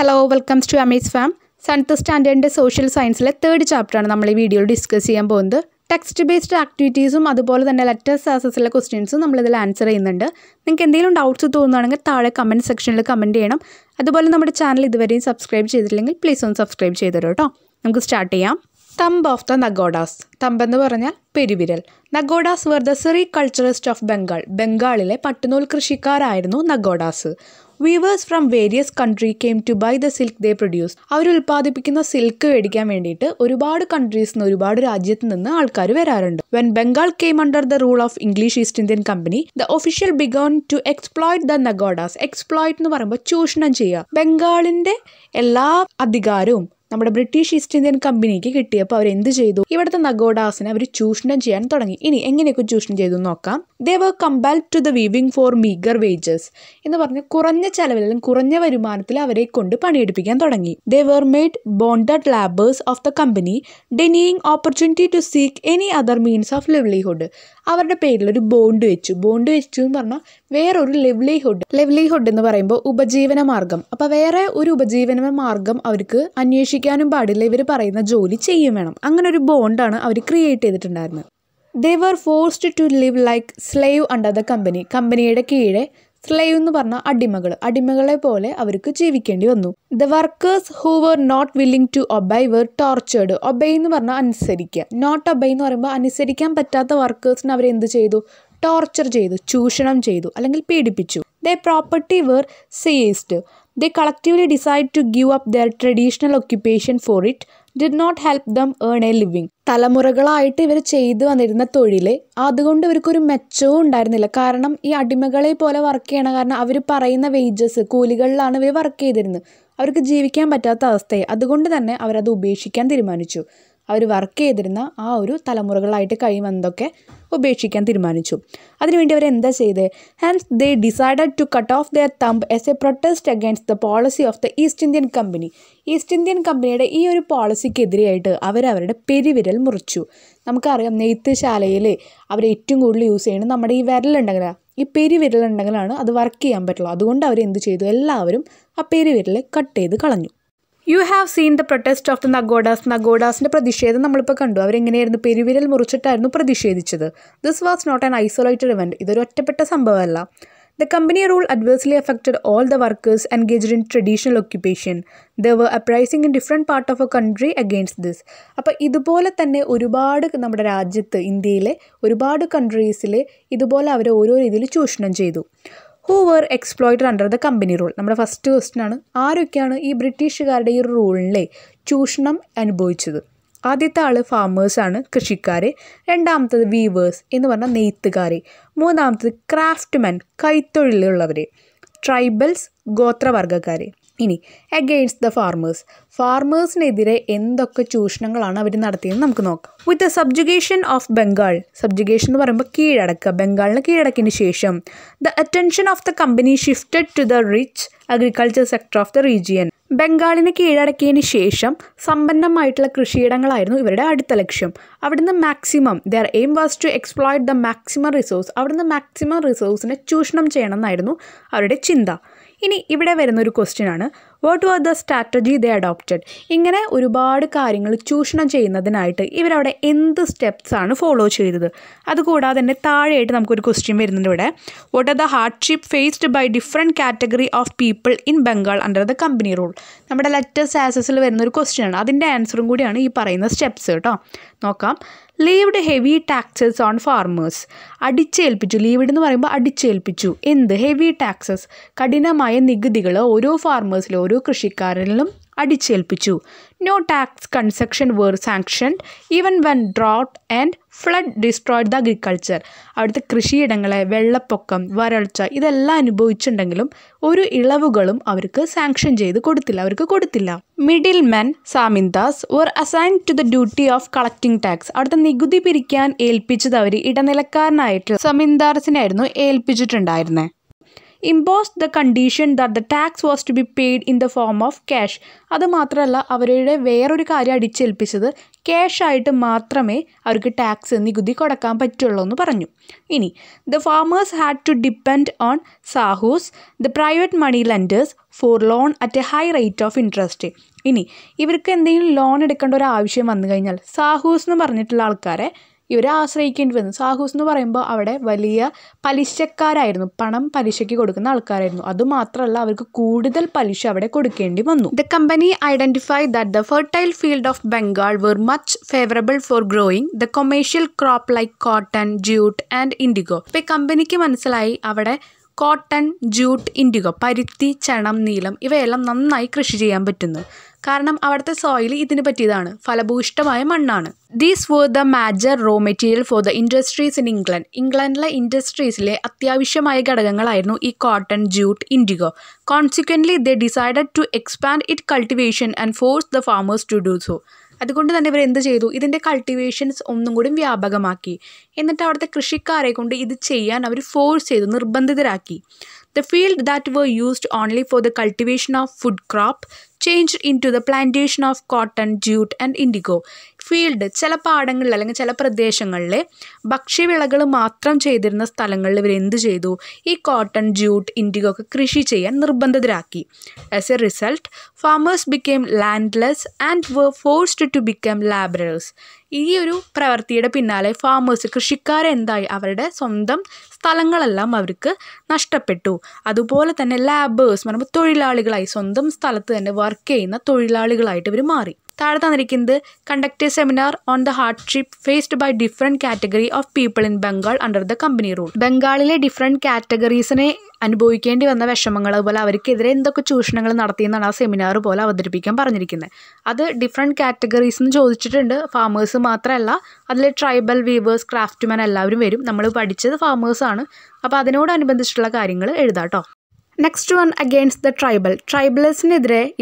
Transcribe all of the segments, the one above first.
Hello welcomes to Amees fam seventh സ്റ്റാൻഡേർഡിൻ്റെ social സയൻസിലെ third ചാപ്റ്ററാണ് നമ്മൾ ഈ വീഡിയോയിൽ ഡിസ്കസ് ചെയ്യാൻ പോകുന്നത് ടെക്സ്റ്റ് ബേസ്ഡ് ആക്ടിവിറ്റീസും അതുപോലെ തന്നെ ലെറ്റേഴ്സ് ആസസിലെ ക്വസ്റ്റ്യൻസും നമ്മളിതിൽ ആൻസർ ചെയ്യുന്നുണ്ട് നിങ്ങൾക്ക് എന്തെങ്കിലും ഡൗട്ട്സ് തോന്നുകയാണെങ്കിൽ താഴെ കമൻറ്റ് സെക്ഷനിൽ കമൻറ്റ് ചെയ്യണം അതുപോലെ നമ്മുടെ ചാനൽ ഇതുവരെയും സബ്സ്ക്രൈബ് ചെയ്തിട്ടില്ലെങ്കിൽ പ്ലീസ് ഒന്ന് സബ്സ്ക്രൈബ് ചെയ്തു കേട്ടോ നമുക്ക് സ്റ്റാർട്ട് ചെയ്യാം thumb of the Nagodas thumb എന്ന് പറഞ്ഞാൽ പെരുവിരൽ Nagodas were the sericulturist of Bengal ബംഗാളിലെ പട്ടുനൂൽ കൃഷിക്കാരായിരുന്നു Nagodas weavers from various country came to buy the silk they produce അവർ ഉൽപ്പാദിപ്പിക്കുന്ന സിൽക്ക് മേടിക്കാൻ വേണ്ടിയിട്ട് ഒരുപാട് കൺട്രീസ് നിന്ന് ഒരുപാട് രാജ്യത്ത് നിന്ന് ആൾക്കാർ വരാറുണ്ട് when Bengal came under the rule of English East Indian company the official began to exploit the Nagodas exploit എന്ന് പറയുമ്പോൾ ചൂഷണം ചെയ്യുക ബംഗാളിന്റെ എല്ലാ അധികാരവും നമ്മുടെ ബ്രിട്ടീഷ് ഈസ്റ്റ് ഇന്ത്യൻ കമ്പനിക്ക് കിട്ടിയപ്പോൾ അവർ ചെയ്തു ഇവിടുത്തെ നഗോഡാസിനെ അവർ ചൂഷണം ചെയ്യാൻ തുടങ്ങി ഇനി എങ്ങനെയൊക്കെ ചൂഷണം ചെയ്തു നോക്കാം they were കമ്പാൽ to the weaving for meagre wages എന്ന് പറഞ്ഞ് കുറഞ്ഞ ചെലവിൽ കുറഞ്ഞ വരുമാനത്തിൽ അവരെ കൊണ്ട് പണിയെടുപ്പിക്കാൻ തുടങ്ങി they were made bonded labours of the company denying opportunity to seek any other means of livelihood അവരുടെ പേരിൽ ഒരു ബോണ്ട് വെച്ചു ബോണ്ട് വെച്ചു എന്ന് പറഞ്ഞാൽ വേറൊരു ലെവ്ലിഹുഡ് ലെവ്ലിഹുഡ് എന്ന് പറയുമ്പോൾ ഉപജീവന മാർഗം അപ്പോൾ വേറെ ഒരു ഉപജീവന മാർഗം അവർക്ക് അന്വേഷിക്കാനും പാടില്ല ഇവർ പറയുന്ന ജോലി ചെയ്യും വേണം അങ്ങനെ ഒരു ബോണ്ടാണ് അവർ ക്രിയേറ്റ് ചെയ്തിട്ടുണ്ടായിരുന്നത് they were forced to live like slave under the company കമ്പനിയുടെ കീഴെ സ്ലൈവ് എന്ന് പറഞ്ഞ അടിമകൾ അടിമകളെ പോലെ അവർക്ക് ജീവിക്കേണ്ടി വന്നു the workers who were not willing to obey were tortured obey എന്ന് പറഞ്ഞാൽ അനുസരിക്കുക നോട്ട് ഒബൈ എന്ന് പറയുമ്പോൾ അനുസരിക്കാൻ പറ്റാത്ത വർക്കേഴ്സിന് എന്ത് ചെയ്തു ടോർച്ചർ ചെയ്തു ചൂഷണം ചെയ്തു അല്ലെങ്കിൽ പീഡിപ്പിച്ചു the property were seized the collectively decide to give up their traditional occupation for it did not help them earn a living തലമുറകളായിട്ട് ഇവർ ചെയ്തു വന്നിരുന്ന തൊഴിൽ അതുകൊണ്ട് ഇവർക്കൊരു മെച്ചവും ഉണ്ടായിരുന്നില്ല കാരണം ഈ അടിമകളെ പോലെ വർക്ക് ചെയ്യണം കാരണം അവർ പറയുന്ന വേജസ് കൂലികളിലാണ് ഇവർ വർക്ക് ചെയ്തിരുന്നത് അവർക്ക് ജീവിക്കാൻ പറ്റാത്ത അവസ്ഥയെ അതുകൊണ്ട് തന്നെ അവരത് ഉപേക്ഷിക്കാൻ തീരുമാനിച്ചു അവർ വർക്ക് ചെയ്തിരുന്ന ആ ഒരു തലമുറകളായിട്ട് കഴിയുമെന്നതൊക്കെ ഉപേക്ഷിക്കാൻ തീരുമാനിച്ചു അതിനുവേണ്ടി അവർ എന്താ ചെയ്ത് hence they decided to cut off their thumb as a protest against the policy of the East Indian company East Indian കമ്പനിയുടെ ഈ ഒരു പോളിസിക്കെതിരെയായിട്ട് അവരവരുടെ പെരുവിരൽ മുറിച്ചു നമുക്കറിയാം നെയ്ത്ത് ശാലയിൽ അവർ ഏറ്റവും കൂടുതൽ യൂസ് ചെയ്യുന്നത് നമ്മുടെ ഈ വിരലുണ്ടെങ്കിലാണ് ഈ പെരുവിരലുണ്ടെങ്കിലാണ് അത് വർക്ക് ചെയ്യാൻ പറ്റുള്ളൂ അതുകൊണ്ട് അവർ എന്ത് ചെയ്തു എല്ലാവരും ആ പെരുവിരൽ കട്ട് ചെയ്ത് കളഞ്ഞു you have seen the protest of the നഗോഡാസ് നഗോഡാസിൻ്റെ പ്രതിഷേധം നമ്മളിപ്പോൾ കണ്ടു അവരെങ്ങനെയായിരുന്നു പെരുവിരൽ മുറിച്ചിട്ടായിരുന്നു പ്രതിഷേധിച്ചത് this was not an isolated event ഇതൊരു ഒറ്റപ്പെട്ട സംഭവമല്ല the company rule adversely affected all the workers engaged in traditional occupation the were uprising in different part of a country against this അപ്പോൾ ഇതുപോലെ തന്നെ ഒരുപാട് നമ്മുടെ രാജ്യത്ത് ഇന്ത്യയിലെ ഒരുപാട് കൺട്രീസിൽ ഇതുപോലെ അവരെ ഓരോ രീതിയിൽ ചൂഷണം ചെയ്തു who were exploited under the company rule നമ്മുടെ ഫസ്റ്റ് ക്വസ്റ്റ്യൻ ആണ് ആരൊക്കെയാണ് ഈ ബ്രിട്ടീഷുകാരുടെ ഈ റൂളിലെ ചൂഷണം അനുഭവിച്ചത് ആദ്യത്തെ ആൾ ഫാമേഴ്സാണ് കൃഷിക്കാർ രണ്ടാമത്തത് വീവേഴ്സ് എന്ന് പറഞ്ഞാൽ നെയ്ത്തുകാർ മൂന്നാമത്തത് ക്രാഫ്റ്റ്മാൻ കൈത്തൊഴിലുള്ളവർ ട്രൈബൽസ് ഗോത്രവർഗ്ഗക്കാർ ഇനി അഗെയിൻസ്റ്റ് ദ ഫാർമേഴ്സ് ഫാർമേഴ്സിനെതിരെ എന്തൊക്കെ ചൂഷണങ്ങളാണ് അവർ നടത്തിയതെന്ന് നമുക്ക് നോക്കാം with the subjugation of Bengal subjugation എന്ന് പറയുമ്പോൾ കീഴടക്കുക ബംഗാളിനെ കീഴടക്കിന് ശേഷം the attention of the company shifted to the rich agriculture sector of the region ബംഗാളിനെ കീഴടക്കിയതിന് ശേഷം സമ്പന്നമായിട്ടുള്ള കൃഷിയിടങ്ങളായിരുന്നു ഇവരുടെ അടുത്ത ലക്ഷ്യം അവിടുന്ന് maximum their aim was to exploit the maximum resource അവിടുന്ന് മാക്സിമം റിസോഴ്സിനെ ചൂഷണം ചെയ്യണമെന്നായിരുന്നു അവരുടെ ചിന്ത ഇനി ഇവിടെ വരുന്നൊരു ക്വസ്റ്റ്യൻ ആണ് what were the strategy they adopted ഇങ്ങനെ ഒരുപാട് കാര്യങ്ങൾ ചൂഷണം ചെയ്യുന്നതിനായിട്ട് ഇവരവിടെ എന്ത് സ്റ്റെപ്സ് ആണ് ഫോളോ ചെയ്തത് അതുകൂടാതെ തന്നെ താഴെയായിട്ട് നമുക്കൊരു ക്വസ്റ്റ്യൻ വരുന്നുണ്ട് ഇവിടെ what are the hardship faced by different category of people in Bengal under the company rule നമ്മുടെ ലെറ്റേഴ്സ് ആസസിൽ വരുന്നൊരു ക്വസ്റ്റ്യൻ ആണ് അതിൻ്റെ ആൻസറും കൂടിയാണ് ഈ പറയുന്ന സ്റ്റെപ്സ് കേട്ടോ നോക്കാം levied heavy taxes on farmers അടിച്ചേൽപ്പിച്ചു ലീവ്ഡ് എന്ന് പറയുമ്പോൾ അടിച്ചേൽപ്പിച്ചു എന്ത് ഹെവി ടാക്സസ് കഠിനമായ നികുതികൾ ഓരോ ഫാർമേഴ്സിലും ഓരോ കൃഷിക്കാരനിലും അടിച്ചേൽപ്പിച്ചു no tax concession were sanction even when drought and flood destroyed the agriculture അവിടുത്തെ കൃഷിയിടങ്ങളെ വെള്ളപ്പൊക്കം വരൾച്ച ഇതെല്ലാം അനുഭവിച്ചിട്ടുണ്ടെങ്കിലും ഒരു ഇളവുകളും അവർക്ക് സാങ്ഷൻ ചെയ്ത് കൊടുത്തില്ല അവർക്ക് കൊടുത്തില്ല middle men zamindars were assign to the duty of collecting tax അവിടുത്തെ നികുതി പിരിക്കാൻ ഏൽപ്പിച്ചത് അവർ ഇടനിലക്കാരനായിട്ട് ആയിരുന്നു ഏൽപ്പിച്ചിട്ടുണ്ടായിരുന്നത് impose the condition that the tax was to be paid in the form of cash അത് മാത്രമല്ല അവരുടെ വേറൊരു കാര്യം അടിച്ചേൽപ്പിച്ചത് ക്യാഷ് ആയിട്ട് മാത്രമേ അവർക്ക് ടാക്സ് നികുതി കൊടുക്കാൻ പറ്റുള്ളൂ എന്ന് പറഞ്ഞു ഇനി the farmers had to depend on sahus the private money lenders for loan at a high rate of interest ഇനി ഇവർക്ക് എന്തെങ്കിലും ലോൺ എടുക്കേണ്ട ഒരു ആവശ്യം വന്നു കഴിഞ്ഞാൽ സാഹൂസ് എന്ന് പറഞ്ഞിട്ടുള്ള ആൾക്കാരെ ഇവരെ ആശ്രയിക്കേണ്ടി വന്നു സാഹൂസ് എന്ന് പറയുമ്പോൾ അവിടെ വലിയ പലിശക്കാരായിരുന്നു പണം പലിശയ്ക്ക് കൊടുക്കുന്ന ആൾക്കാരായിരുന്നു അതുമാത്രമല്ല അവർക്ക് കൂടുതൽ പലിശ അവിടെ കൊടുക്കേണ്ടി വന്നു the company identify that the fertile field of Bengal were much favourable for growing the commercial crop like cotton jute and indigo ഇപ്പോൾ കമ്പനിക്ക് മനസ്സിലായി അവിടെ കോട്ടൺ ജ്യൂട്ട് ഇൻഡിഗോ പരുത്തി ചണം നീലം ഇവയെല്ലാം നന്നായി കൃഷി ചെയ്യാൻ പറ്റുന്നു കാരണം അവിടുത്തെ സോയിൽ ഇതിനു പറ്റിയതാണ് ഫലഭൂയിഷ്ടമായ മണ്ണാണ് these were the major raw material for the industries in England ഇംഗ്ലണ്ടിലെ ഇൻഡസ്ട്രീസിലെ അത്യാവശ്യമായ ഘടകങ്ങളായിരുന്നു ഈ cotton jute indigo consequently the decided to expand it cultivation and force the farmers to do so അതുകൊണ്ട് തന്നെ ഇവർ എന്ത് ചെയ്തു ഇതിൻ്റെ കൾട്ടിവേഷൻസ് ഒന്നും കൂടി വ്യാപകമാക്കി എന്നിട്ട് അവിടുത്തെ കൃഷിക്കാരെ കൊണ്ട് ഇത് ചെയ്യാൻ അവർ ഫോഴ്സ് ചെയ്തു നിർബന്ധിതരാക്കി the field that were used only for the cultivation of food crop change into the plantation of cotton jute and indigo field ചില പാടങ്ങളിൽ അല്ലെങ്കിൽ ചില പ്രദേശങ്ങളിൽ ഭക്ഷ്യവിളകൾ മാത്രം ചെയ്തിരുന്ന സ്ഥലങ്ങളിൽ ഇവർ എന്ത് ചെയ്തു ഈ കോട്ടൺ ജ്യൂട്ട് ഇൻഡിഗോ ഒക്കെ കൃഷി ചെയ്യാൻ നിർബന്ധിതരാക്കി as a result farmers became landless and were forced to become labourers ഈ ഒരു പ്രവൃത്തിയുടെ പിന്നാലെ ഫാമേഴ്സ് കൃഷിക്കാരെന്തായി അവരുടെ സ്വന്തം സ്ഥലങ്ങളെല്ലാം അവർക്ക് നഷ്ടപ്പെട്ടു അതുപോലെ തന്നെ ലാബേഴ്സ് പറയുമ്പോൾ തൊഴിലാളികളായി സ്വന്തം സ്ഥലത്ത് തന്നെ വർക്ക് ചെയ്യുന്ന തൊഴിലാളികളായിട്ട് ഇവർ മാറി താഴെ തന്നിരിക്കുന്നത് conduct seminar on the hardship faced by different category of people in Bengal under the company rule ബംഗാളിലെ ഡിഫറെൻറ്റ് കാറ്റഗറീസിനെ അനുഭവിക്കേണ്ടി വന്ന വിഷമങ്ങൾ അതുപോലെ അവർക്കെതിരെ എന്തൊക്കെ ചൂഷണങ്ങൾ നടത്തിയെന്നാണ് ആ സെമിനാർ പോലെ അവതരിപ്പിക്കാൻ പറഞ്ഞിരിക്കുന്നത് അത് ഡിഫറെൻറ്റ് കാറ്റഗറീസ് എന്ന് ചോദിച്ചിട്ടുണ്ട് ഫാമേഴ്സ് മാത്രമല്ല അതിൽ ട്രൈബൽ വീവേഴ്സ് ക്രാഫ്റ്റ്മാൻ എല്ലാവരും വരും നമ്മൾ പഠിച്ചത് ഫാമേഴ്സാണ് അപ്പോൾ അതിനോടനുബന്ധിച്ചിട്ടുള്ള കാര്യങ്ങൾ എഴുതാം കേട്ടോ next one against the tribal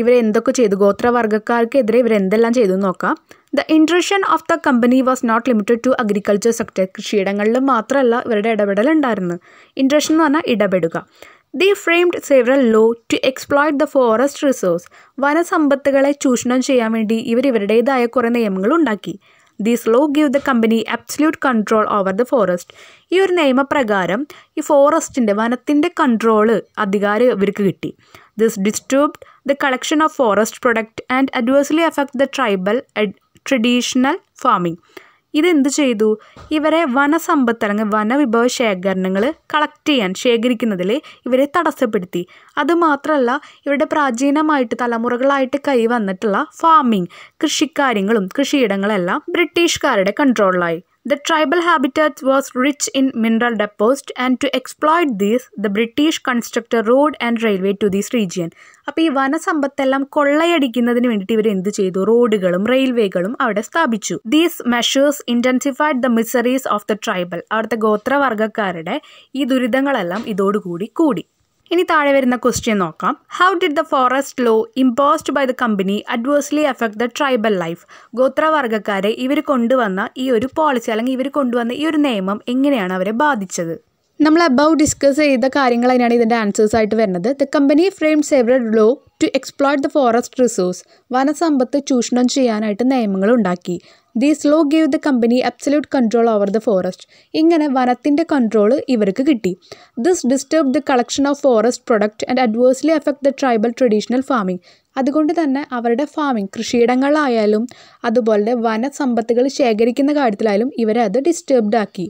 ഇവർ എന്തൊക്കെ ചെയ്തു ഗോത്രവർഗ്ഗക്കാർക്കെതിരെ എന്തെല്ലാം ചെയ്തു നോക്കാം the intrusion of the company was not limited to agriculture sector കൃഷിയിടങ്ങളിലും മാത്രമല്ല ഇവരുടെ ഇടപെടൽ ഉണ്ടായിരുന്നു ഇൻട്രഷൻ എന്ന് പറഞ്ഞാൽ ഇടപെടുക the framed several law to exploit the forest resource വനസമ്പത്തുകളെ ചൂഷണം ചെയ്യാൻ വേണ്ടി ഇവർ ഇവരുടേതായ കുറേ നിയമങ്ങൾ ഉണ്ടാക്കി these law give the company absolute control over the forest ഈ ഒരു നിയമപ്രകാരം ഈ ഫോറസ്റ്റിൻ്റെ വനത്തിൻ്റെ കൺട്രോള് അധികാരം ഇവർക്ക് കിട്ടി this disturbed the collection of forest product and adversely effect the tribal traditional farming ഇതെന്ത് ചെയ്തു ഇവരെ വനസമ്പത്ത് അല്ലെങ്കിൽ വനവിഭവ ശേഖരണങ്ങൾ കളക്ട് ചെയ്യാൻ ശേഖരിക്കുന്നതിൽ ഇവരെ തടസ്സപ്പെടുത്തി അതുമാത്രമല്ല ഇവരുടെ പ്രാചീനമായിട്ട് തലമുറകളായിട്ട് കൈവന്നിട്ടുള്ള ഫാമിംഗ് കൃഷിക്കാര്യങ്ങളും കൃഷിയിടങ്ങളെല്ലാം ബ്രിട്ടീഷുകാരുടെ കൺട്രോളിലായി The tribal habitat was rich in mineral deposits and to exploit this, the British constructed road and railway to this region. അപ്പോൾ ഈ വനസമ്പത്തെല്ലാം കൊള്ളയടിക്കുന്നതിന് വേണ്ടിയിട്ട് ഇവർ എന്ത് ചെയ്തു റോഡുകളും റെയിൽവേകളും അവിടെ സ്ഥാപിച്ചു these measures intensified the miseries of the tribal അവിടുത്തെ ഗോത്രവർഗ്ഗക്കാരുടെ ഈ ദുരിതങ്ങളെല്ലാം ഇതോടുകൂടി കൂടി ഇനി താഴെ വരുന്ന ക്വസ്റ്റ്യൻ നോക്കാം how did the forest law imposed by the company adversely effect the tribal life ഗോത്രവർഗ്ഗക്കാരെ ഇവർ കൊണ്ടുവന്ന ഈ ഒരു പോളിസി അല്ലെങ്കിൽ ഇവർ കൊണ്ടുവന്ന ഈ ഒരു നിയമം എങ്ങനെയാണ് അവരെ ബാധിച്ചത് നമ്മൾ അബൌ ഡിസ്കസ് ചെയ്ത കാര്യങ്ങൾ അതിനാണ് ഇതിൻ്റെ ആൻസേഴ്സ് ആയിട്ട് വരുന്നത് the company frame several law to exploit the forest resource വനസമ്പത്ത് ചൂഷണം ചെയ്യാനായിട്ട് നിയമങ്ങൾ ഉണ്ടാക്കി these law gave the company absolute control over the forest ഇങ്ങനെ വനത്തിൻ്റെ കൺട്രോള് ഇവർക്ക് കിട്ടി this disturb the collection of forest product and adversely effect the tribal traditional farming അതുകൊണ്ട് തന്നെ അവരുടെ ഫാമിംഗ് കൃഷിയിടങ്ങളായാലും അതുപോലെ വനസമ്പത്തുകൾ ശേഖരിക്കുന്ന കാര്യത്തിലായാലും ഇവരെ അത് ഡിസ്റ്റർബ്ഡ് ആക്കി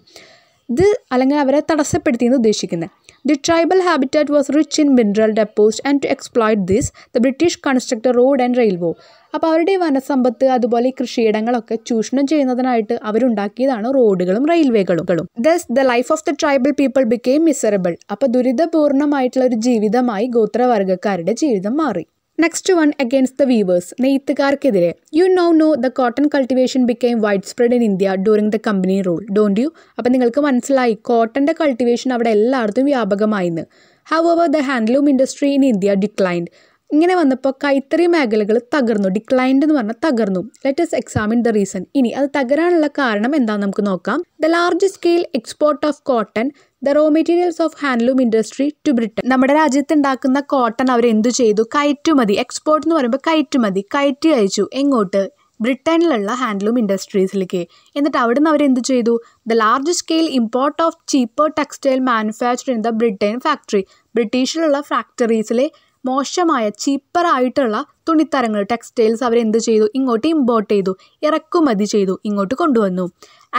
ഇത് അല്ലെങ്കിൽ അവരെ തടസ്സപ്പെടുത്തി എന്ന് ഉദ്ദേശിക്കുന്നത് the tribal habitat was rich in mineral deposit and to exploit this the British constructor road and railway അപ്പോൾ അവരുടെ വനസമ്പത്ത് അതുപോലെ കൃഷിയിടങ്ങളൊക്കെ ചൂഷണം ചെയ്യുന്നതിനായിട്ട് അവരുണ്ടാക്കിയതാണ് റോഡുകളും റെയിൽവേകളും thus the life of the tribal people became miserable അപ്പോൾ ദുരിതപൂർണമായിട്ടുള്ള ഒരു ജീവിതമായി ഗോത്രവർഗ്ഗക്കാരുടെ ജീവിതം മാറി next one against the weavers നെയ്ത്തുകാർക്കെതിരെ you know no the cotton cultivation became wide spread in India during the company rule don't you അപ്പം നിങ്ങൾക്ക് മനസ്സിലായി കോട്ടൻ്റെ കൾട്ടിവേഷൻ അവിടെ എല്ലായിടത്തും വ്യാപകമായിന്ന് ഹൗ അവർ the handloom industry in India declined ഇങ്ങനെ വന്നപ്പോൾ കൈത്തറി മേഖലകൾ തകർന്നു ഡിക്ലൈൻഡ് എന്ന് പറഞ്ഞാൽ തകർന്നു ലെറ്റസ് എക്സാമിൻ ദ റീസൺ ഇനി അത് തകരാനുള്ള കാരണം എന്താണെന്ന് നമുക്ക് നോക്കാം the large scale export of cotton the raw materials of handloom industry to Britain നമ്മുടെ രാജ്യത്ത് ഉണ്ടാക്കുന്ന കോട്ടൺ അവർ എന്തു ചെയ്തു കയറ്റുമതി എക്സ്പോർട്ട് എന്ന് പറയുമ്പോൾ കയറ്റുമതി കയറ്റി അയച്ചു എങ്ങോട്ട് ബ്രിട്ടനിലുള്ള ഹാൻഡ്ലൂം ഇൻഡസ്ട്രീസിലേക്ക് എന്നിട്ട് അവിടെ നിന്ന് അവരെന്ത് ചെയ്തു the large scale import of cheaper textile manufacture in the Britain factory ബ്രിട്ടീഷിലുള്ള ഫാക്ടറീസിലെ മോശമായ ചീപ്പറായിട്ടുള്ള തുണിത്തരങ്ങൾ ടെക്സ്റ്റൈൽസ് അവരെന്ത് ചെയ്തു ഇങ്ങോട്ട് ഇമ്പോർട്ട് ചെയ്തു ഇറക്കുമതി ചെയ്തു ഇങ്ങോട്ട് കൊണ്ടുവന്നു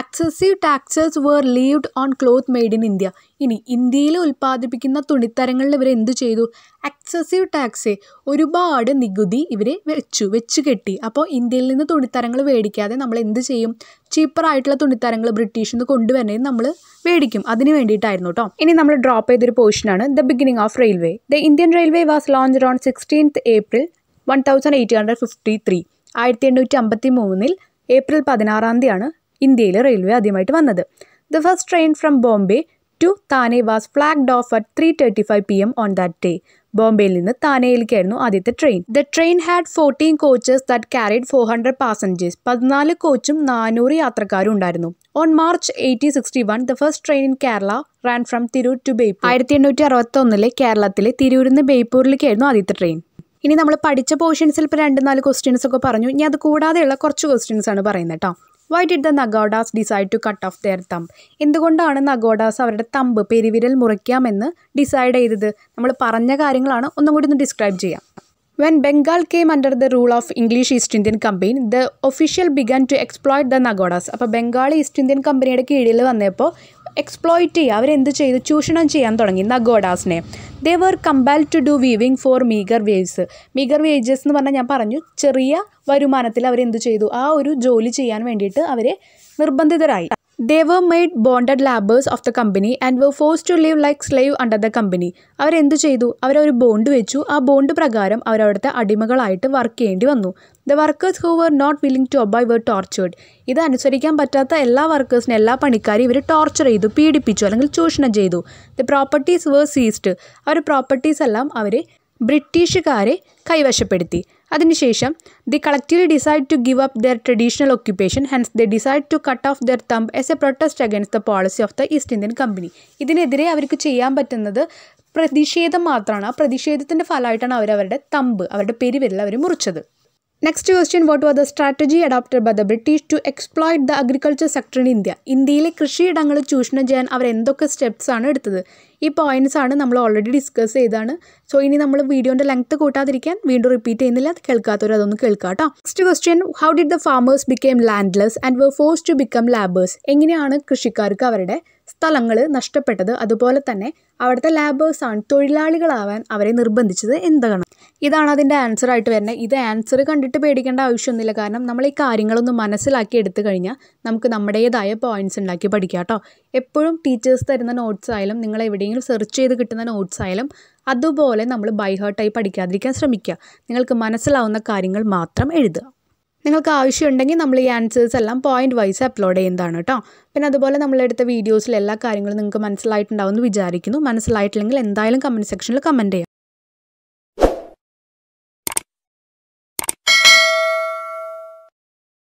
excessive taxes were levied on cloth made in India ഇനി ഇന്ത്യയിൽ ഉൽപ്പാദിപ്പിക്കുന്ന തുണിത്തരങ്ങളിൽ ഇവർ എന്ത് ചെയ്തു അക്സസീവ് ടാക്സ് ഒരുപാട് നികുതി ഇവർ വെച്ചു വെച്ച് കെട്ടി അപ്പോൾ ഇന്ത്യയിൽ നിന്ന് തുണിത്തരങ്ങൾ മേടിക്കാതെ നമ്മൾ എന്ത് ചെയ്യും ചീപ്പറായിട്ടുള്ള തുണിത്തരങ്ങൾ ബ്രിട്ടീഷിൽ നിന്ന് കൊണ്ടുവരണേ നമ്മൾ മേടിക്കും അതിന് വേണ്ടിയിട്ടായിരുന്നു കേട്ടോ ഇനി നമ്മൾ ഡ്രോപ്പ് ചെയ്തൊരു പോർഷനാണ് the beginning of railway the Indian railway was launch on sixteenth April one thousand eight hundred fifty three ആയിരത്തി എണ്ണൂറ്റി അമ്പത്തി മൂന്നിൽ ഏപ്രിൽ പതിനാറാം തീയതിയാണ് ഇന്ത്യയിലെ റെയിൽവേ ആദ്യമായിട്ട് വന്നത് the first train from Bombay to Thane was flagged off at three thirty five P M on that day ബോംബെയിൽ നിന്ന് താനെയിലേക്കായിരുന്നു ആദ്യത്തെ train the train had fourteen coaches that carried four hundred passengers പതിനാല് കോച്ചും നാനൂറ് യാത്രക്കാരും ഉണ്ടായിരുന്നു on March eighteen sixty one the first train in Kerala ran from Tirur to Beypore ആയിരത്തി എണ്ണൂറ്റി അറുപത്തി ഒന്നിലെ കേരളത്തിലെ തിരൂരിൽ നിന്ന് ബേപ്പൂരിലേക്കായിരുന്നു ആദ്യത്തെ ട്രെയിൻ ഇനി നമ്മൾ പഠിച്ച പോർഷൻസിൽ ഇപ്പോൾ രണ്ട് നാല് ക്വസ്റ്റ്യൻസ് ഒക്കെ പറഞ്ഞു ഇനി അത് കൂടാതെയുള്ള കുറച്ച് ക്വസ്റ്റ്യൻസ് ആണ് പറയുന്നത് കേട്ടോ വൈ ഡിഡ് ദ നഗോഡാസ് decide to cut off their thumb എന്തുകൊണ്ടാണ് നഗോഡാസ് അവരുടെ തമ്പ് പെരുവിരൽ മുറിക്കാമെന്ന് ഡിസൈഡ് ചെയ്തത് നമ്മൾ പറഞ്ഞ കാര്യങ്ങളാണ് ഒന്നും കൂടി ഒന്ന് ഡിസ്ക്രൈബ് ചെയ്യാം when Bengal came under the rule of English East Indian company the official began to exploit the നഗോഡാസ് അപ്പോൾ ബംഗാൾ ഈസ്റ്റ് ഇന്ത്യൻ കമ്പനിയുടെ കീഴിൽ വന്നപ്പോൾ എക്സ്പ്ലോയിറ്റ് ചെയ്യുക അവരെന്ത് ചെയ്തു ചൂഷണം ചെയ്യാൻ തുടങ്ങി നഗോഡാസിനെ they were കമ്പാൽ to do weaving for meagre wages meagre wages എന്ന് പറഞ്ഞാൽ ഞാൻ പറഞ്ഞു ചെറിയ വരുമാനത്തിൽ അവരെന്ത് ചെയ്തു ആ ഒരു ജോലി ചെയ്യാൻ വേണ്ടിയിട്ട് അവരെ നിർബന്ധിതരായി they were made bonded labours of the company and were force to live like slave under the company അവരെന്ത് ചെയ്തു അവരൊരു ബോണ്ട് വെച്ചു ആ ബോണ്ട് പ്രകാരം അവരവിടുത്തെ അടിമകളായിട്ട് വർക്ക് ചെയ്യേണ്ടി വന്നു the workers who were not willing to obey were tortured ഇത് അനുസരിക്കാൻ പറ്റാത്ത എല്ലാ വർക്കേഴ്സിനും എല്ലാ പണിക്കാരെയും ഇവർ ടോർച്ചർ ചെയ്തു പീഡിപ്പിച്ചു അല്ലെങ്കിൽ ചൂഷണം ചെയ്തു ദ പ്രോപ്പർട്ടീസ് വേർ സീസ്ഡ് അവരുടെ പ്രോപ്പർട്ടീസ് എല്ലാം അവർ ബ്രിട്ടീഷുകാരെ കൈവശപ്പെടുത്തി അതിനുശേഷം the collectively decide to give up their traditional occupation hence the decide to cut off their thumb as a protest against the policy of the East Indian company ഇതിനെതിരെ അവർക്ക് ചെയ്യാൻ പറ്റുന്നത് പ്രതിഷേധം മാത്രമാണ് ആ പ്രതിഷേധത്തിൻ്റെ ഫലമായിട്ടാണ് അവർ അവരുടെ തമ്പ് അവരുടെ പെരുവിരൽ അവർ മുറിച്ചത് next question what were the strategy adopted by the British to exploit the agriculture sector in India ഇന്ത്യയിലെ കൃഷിയിടങ്ങൾ ചൂഷണം ചെയ്യാൻ അവർ എന്തൊക്കെ സ്റ്റെപ്സ് ആണ് എടുത്തത് ഈ പോയിൻറ്റ്സ് ആണ് നമ്മൾ ഓൾറെഡി ഡിസ്കസ് ചെയ്താണ് സോ ഇനി നമ്മൾ വീഡിയോൻ്റെ ലെങ്ത്ത് കൂട്ടാതിരിക്കാൻ വീണ്ടും റിപ്പീറ്റ് ചെയ്യുന്നില്ല അത് കേൾക്കാത്തവർ അതൊന്ന് കേൾക്കാം കേട്ടോ next question how did the farmers became landless and were force to become labours എങ്ങനെയാണ് കൃഷിക്കാർക്ക് അവരുടെ സ്ഥലങ്ങൾ നഷ്ടപ്പെട്ടത് അതുപോലെ തന്നെ അവിടുത്തെ ലാബേഴ്സാണ് തൊഴിലാളികളാവാൻ അവരെ നിർബന്ധിച്ചത് എന്താണ് ഇതാണ് അതിൻ്റെ ആൻസർ ആയിട്ട് വരുന്നത് ഇത് ആൻസർ കണ്ടിട്ട് പേടിക്കേണ്ട ആവശ്യമൊന്നുമില്ല കാരണം നമ്മൾ ഈ കാര്യങ്ങളൊന്ന് മനസ്സിലാക്കി എടുത്തു കഴിഞ്ഞാൽ നമുക്ക് നമ്മുടേതായ പോയിന്റ്സ് ഉണ്ടാക്കി പഠിക്കാം കേട്ടോ എപ്പോഴും ടീച്ചേഴ്സ് തരുന്ന നോട്ട്സ് ആയാലും നിങ്ങൾ എവിടെയെങ്കിലും സെർച്ച് ചെയ്ത് കിട്ടുന്ന നോട്ട്സ് ആയാലും അതുപോലെ നമ്മൾ ബൈ പഠിക്കാതിരിക്കാൻ ശ്രമിക്കുക നിങ്ങൾക്ക് മനസ്സിലാവുന്ന കാര്യങ്ങൾ മാത്രം എഴുതുക നിങ്ങൾക്ക് ആവശ്യമുണ്ടെങ്കിൽ നമ്മൾ ഈ ആൻസേഴ്സ് എല്ലാം പോയിന്റ് വൈസ് അപ്ലോഡ് ചെയ്യുന്നതാണ് കേട്ടോ പിന്നെ അതുപോലെ നമ്മളെടുത്ത വീഡിയോസിൽ എല്ലാ കാര്യങ്ങളും നിങ്ങൾക്ക് മനസ്സിലായിട്ടുണ്ടാവും എന്ന് വിചാരിക്കുന്നു മനസ്സിലായിട്ടില്ലെങ്കിൽ എന്തായാലും കമൻറ്റ് സെക്ഷനിൽ കമൻറ്റ് ചെയ്യാം